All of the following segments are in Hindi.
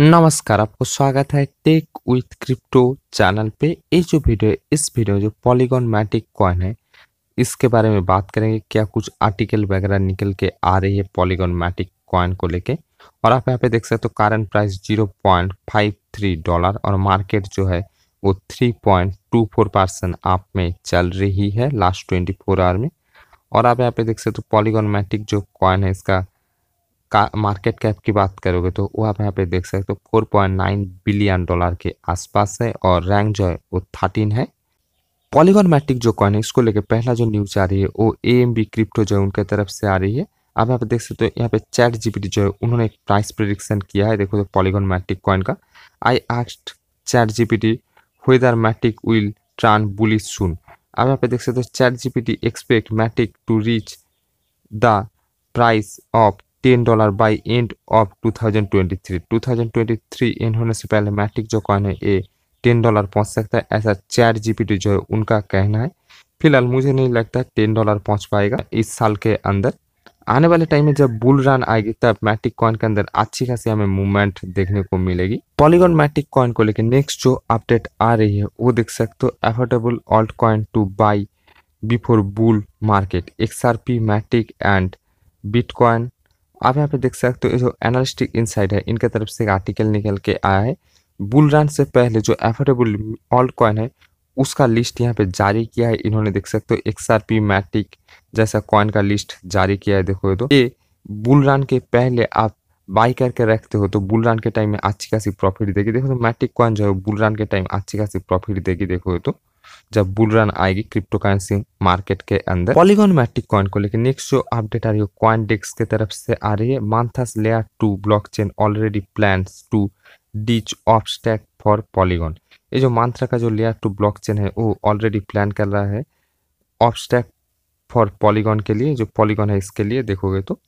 नमस्कार आपको स्वागत है टेक विथ क्रिप्टो चैनल पे ये जो वीडियो है इस वीडियो जो पॉलीगॉन मैटिक कॉइन है इसके बारे में बात करेंगे क्या कुछ आर्टिकल वगैरह निकल के आ रही है पॉलीगॉन मैटिक कॉइन को लेके और आप यहाँ पे देख सकते हो तो current price zero point five three dollar और मार्केट जो है वो three point two four percent आप में चल रही है लास्ट ट्वेंटी फोर आवर में और आप यहाँ पे देख सकते हो तो पॉलीगॉन मैटिक जो कॉइन है इसका मार्केट कैप की बात करोगे तो वो आप यहाँ पे देख सकते हो four point nine billion dollar के आसपास है और रैंक जो है वो थर्टीन है पॉलीगॉन मैट्रिक जो कॉइन है इसको लेकर पहला जो न्यूज आ रही है वो ए एम बी क्रिप्टो जो है उनके तरफ से आ रही है आप यहाँ पे देख सकते हो यहाँ पे चैट जीपीटी जो है उन्होंने एक प्राइस प्रिडिक्शन किया है देखो तो पॉलीगॉन मैट्रिक कॉइन का I asked ChatGPT whether Matic will turn bullish soon आप यहाँ पे देख सकते हो ChatGPT expect Matic to reach the price of ten dollar by end of two two thousand twenty three 2023 2023 end होने से पहले मैट्रिक जो कॉइन है ये टेन डॉलर पहुंच सकता है ऐसा चैट जीपीटी जो है उनका कहना है फिलहाल मुझे नहीं लगता टेन डॉलर पहुंच पाएगा इस साल के अंदर आने वाले टाइम में जब बुल रन आएगी तब मैट्रिक कॉइन के अंदर अच्छी खासी हमें मूवमेंट देखने को मिलेगी पॉलीगॉन मैट्रिक कॉइन को लेकर नेक्स्ट जो अपडेट आ रही है वो देख सकते हो affordable alt coin to buy before bull market X R P Matic and Bitcoin आप यहाँ पे देख सकते हो जो एनालिस्टिक इनसाइड है इनके तरफ से एक आर्टिकल निकल के आया है बुल रन से पहले जो एफोर्डेबल ऑल कॉइन है उसका लिस्ट यहाँ पे जारी किया है इन्होंने देख सकते हो एक्स आर पी मैटिक जैसा कॉइन का लिस्ट जारी किया है देखो ये तो ये बुल रन के पहले आप बाई करके रखते हो तो बुल रन के टाइम में अच्छी खासी प्रॉफिट देगी देखो तो मैटिक कॉइन जो है बुल रन के टाइम अच्छी खासी प्रॉफिट देगी देखो तो जब बुल रन आएगी क्रिप्टो करेंसी मार्केट के अंदर पॉलीगॉन मैट्रिक कॉइन को लेकर नेक्स्ट जो अपडेट आ रही है क्वाइन डेक्स की तरफ से आ रही है मांथास layer two blockchain already plan to ditch of stack for Polygon ये जो मांथरा का जो लेयर टू ब्लॉक चेन है वो ऑलरेडी प्लान कर रहा है ऑफ स्टैक फॉर पॉलीगॉन के लिए जो पॉलीगॉन है इसके लिए देखोगे तो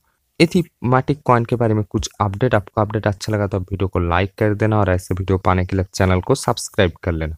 ये थी माटिक कॉइन के बारे में कुछ अपडेट आपको अपडेट अच्छा लगा तो वीडियो को लाइक कर देना और ऐसे वीडियो पाने के लिए चैनल को सब्सक्राइब कर लेना